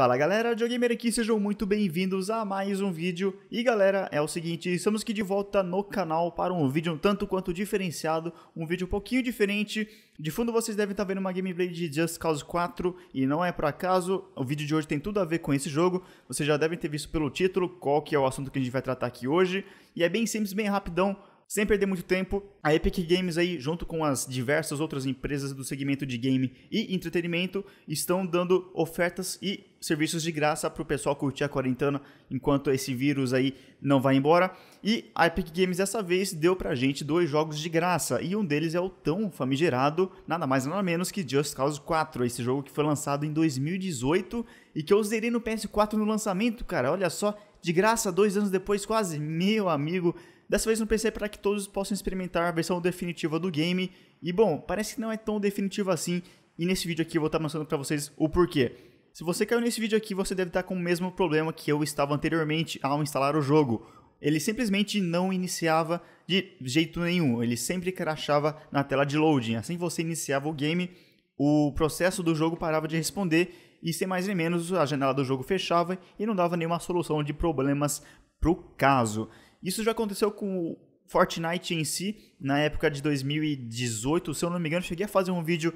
Fala galera, Jogamer aqui, sejam muito bem-vindos a mais um vídeo. E galera, é o seguinte, estamos aqui de volta no canal para um vídeo um tanto quanto diferenciado, um vídeo um pouquinho diferente. De fundo vocês devem estar vendo uma gameplay de Just Cause 4 e não é por acaso, o vídeo de hoje tem tudo a ver com esse jogo. Vocês já devem ter visto pelo título qual que é o assunto que a gente vai tratar aqui hoje. E é bem simples, bem rapidão, sem perder muito tempo, a Epic Games aí, junto com as diversas outras empresas do segmento de game e entretenimento, estão dando ofertas e serviços de graça para o pessoal curtir a quarentena enquanto esse vírus aí não vai embora. E a Epic Games dessa vez deu pra gente dois jogos de graça, e um deles é o tão famigerado, nada mais nada menos que Just Cause 4, esse jogo que foi lançado em 2018 e que eu zerei no PS4 no lançamento, cara, olha só, de graça, dois anos depois quase, meu amigo, dessa vez no PC para que todos possam experimentar a versão definitiva do game, e bom, parece que não é tão definitiva assim, e nesse vídeo aqui eu vou estar tá mostrando para vocês o porquê. Se você caiu nesse vídeo aqui, você deve estar com o mesmo problema que eu estava anteriormente ao instalar o jogo. Ele simplesmente não iniciava de jeito nenhum, ele sempre crashava na tela de loading. Assim que você iniciava o game, o processo do jogo parava de responder e, sem mais nem menos, a janela do jogo fechava e não dava nenhuma solução de problemas pro caso. Isso já aconteceu com o Fortnite em si, na época de 2018, se eu não me engano, cheguei a fazer um vídeo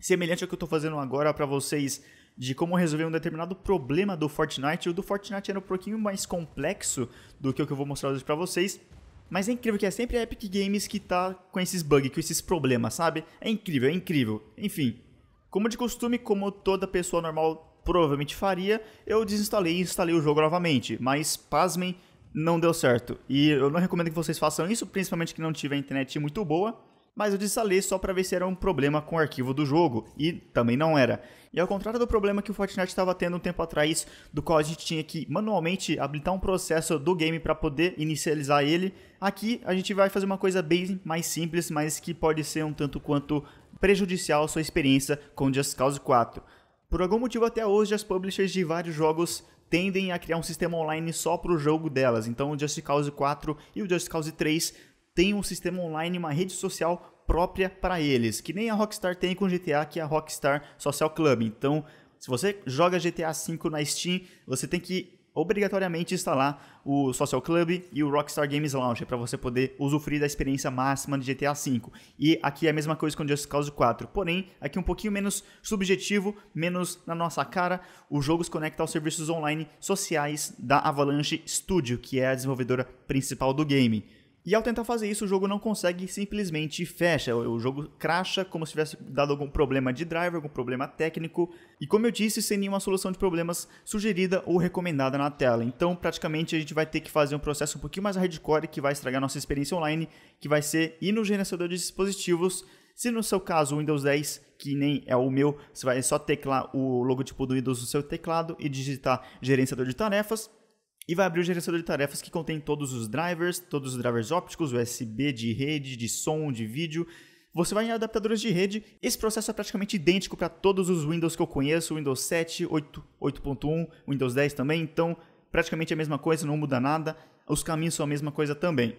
semelhante ao que eu estou fazendo agora para vocês de como resolver um determinado problema do Fortnite. O do Fortnite era um pouquinho mais complexo do que o que eu vou mostrar hoje para vocês. Mas é incrível que é sempre a Epic Games que tá com esses bugs, com esses problemas, sabe? É incrível, é incrível. Enfim, como de costume, como toda pessoa normal provavelmente faria, eu desinstalei e instalei o jogo novamente. Mas, pasmem, não deu certo. E eu não recomendo que vocês façam isso, principalmente que não tiver internet muito boa mas eu desinstalei só para ver se era um problema com o arquivo do jogo, e também não era. E ao contrário do problema que o Fortnite estava tendo um tempo atrás, do qual a gente tinha que manualmente habilitar um processo do game para poder inicializar ele, aqui a gente vai fazer uma coisa bem mais simples, mas que pode ser um tanto quanto prejudicial à sua experiência com Just Cause 4. Por algum motivo até hoje as publishers de vários jogos tendem a criar um sistema online só para o jogo delas. Então o Just Cause 4 e o Just Cause 3 têm um sistema online, uma rede social própria para eles, que nem a Rockstar tem com GTA, que é a Rockstar Social Club. Então, se você joga GTA V na Steam, você tem que obrigatoriamente instalar o Social Club e o Rockstar Games Launcher para você poder usufruir da experiência máxima de GTA V. E aqui é a mesma coisa com Just Cause 4, porém aqui um pouquinho menos subjetivo, menos na nossa cara. O jogo se conecta aos serviços online sociais da Avalanche Studio, que é a desenvolvedora principal do game. E ao tentar fazer isso, o jogo não consegue simplesmente fecha. O jogo cracha como se tivesse dado algum problema de driver, algum problema técnico. E como eu disse, sem nenhuma solução de problemas sugerida ou recomendada na tela. Então, praticamente, a gente vai ter que fazer um processo um pouquinho mais hardcore que vai estragar nossa experiência online, que vai ser ir no gerenciador de dispositivos. Se no seu caso o Windows 10, que nem é o meu, você vai só teclar o logotipo do Windows no seu teclado e digitar gerenciador de tarefas e vai abrir o gerenciador de tarefas que contém todos os drivers, todos os drivers ópticos, USB de rede, de som, de vídeo. Você vai em adaptadores de rede. Esse processo é praticamente idêntico para todos os Windows que eu conheço, Windows 7, 8, 8.1, Windows 10 também, então praticamente a mesma coisa, não muda nada. Os caminhos são a mesma coisa também.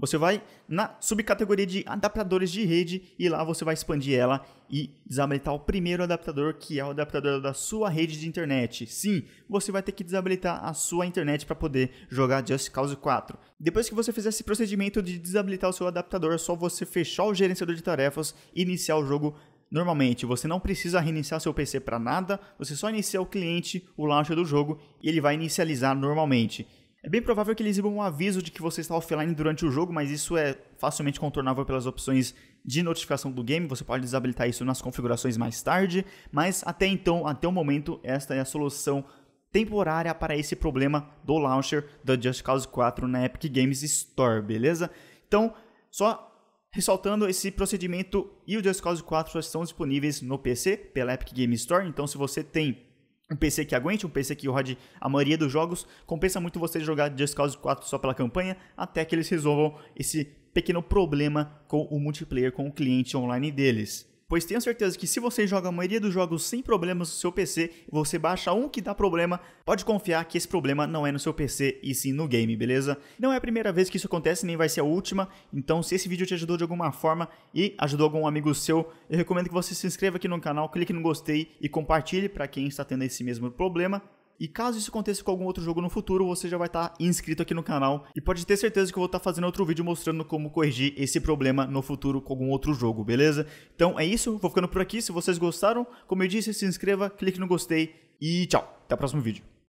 Você vai na subcategoria de adaptadores de rede e lá você vai expandir ela e desabilitar o primeiro adaptador, que é o adaptador da sua rede de internet. Sim, você vai ter que desabilitar a sua internet para poder jogar Just Cause 4. Depois que você fizer esse procedimento de desabilitar o seu adaptador, é só você fechar o gerenciador de tarefas e iniciar o jogo Normalmente, você não precisa reiniciar seu PC para nada, você só inicia o cliente, o launcher do jogo e ele vai inicializar normalmente. É bem provável que ele exiba um aviso de que você está offline durante o jogo, mas isso é facilmente contornável pelas opções de notificação do game. Você pode desabilitar isso nas configurações mais tarde, mas até então, até o momento, esta é a solução temporária para esse problema do launcher da Just Cause 4 na Epic Games Store, beleza? Então, só ressaltando esse procedimento e o Just Cause 4 já estão disponíveis no PC pela Epic Games Store, então se você tem um PC que aguente, um PC que rode a maioria dos jogos, compensa muito você jogar Just Cause 4 só pela campanha, até que eles resolvam esse pequeno problema com o multiplayer, com o cliente online deles pois tenho certeza que se você joga a maioria dos jogos sem problemas no seu PC e você baixa um que dá problema, pode confiar que esse problema não é no seu PC e sim no game, beleza? Não é a primeira vez que isso acontece, nem vai ser a última, então se esse vídeo te ajudou de alguma forma e ajudou algum amigo seu, eu recomendo que você se inscreva aqui no canal, clique no gostei e compartilhe para quem está tendo esse mesmo problema. E caso isso aconteça com algum outro jogo no futuro, você já vai estar tá inscrito aqui no canal e pode ter certeza que eu vou estar tá fazendo outro vídeo mostrando como corrigir esse problema no futuro com algum outro jogo, beleza? Então é isso, vou ficando por aqui. Se vocês gostaram, como eu disse, se inscreva, clique no gostei e tchau. Até o próximo vídeo.